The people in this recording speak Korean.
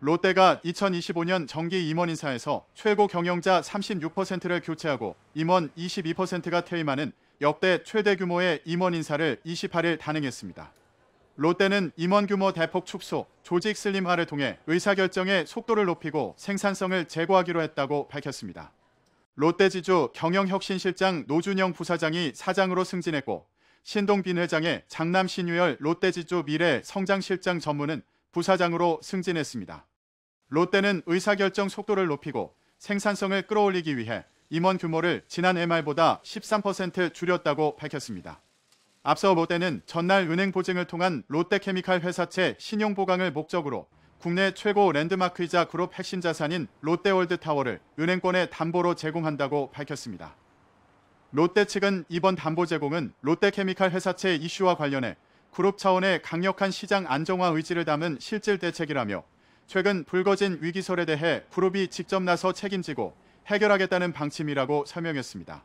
롯데가 2025년 정기 임원 인사에서 최고 경영자 36%를 교체하고 임원 22%가 퇴임하는 역대 최대 규모의 임원 인사를 28일 단행했습니다. 롯데는 임원 규모 대폭 축소, 조직 슬림화를 통해 의사결정의 속도를 높이고 생산성을 제고하기로 했다고 밝혔습니다. 롯데지주 경영혁신실장 노준영 부사장이 사장으로 승진했고 신동빈 회장의 장남 신유열 롯데지주 미래 성장실장 전무는 부사장으로 승진했습니다. 롯데는 의사결정 속도를 높이고 생산성을 끌어올리기 위해 임원 규모를 지난 MR보다 13% 줄였다고 밝혔습니다. 앞서 롯데는 전날 은행 보증을 통한 롯데케미칼 회사채 신용 보강을 목적으로 국내 최고 랜드마크이자 그룹 핵심 자산인 롯데월드타워를 은행권의 담보로 제공한다고 밝혔습니다. 롯데 측은 이번 담보 제공은 롯데케미칼 회사채 이슈와 관련해 그룹 차원의 강력한 시장 안정화 의지를 담은 실질 대책이라며 최근 불거진 위기설에 대해 그룹이 직접 나서 책임지고 해결하겠다는 방침이라고 설명했습니다.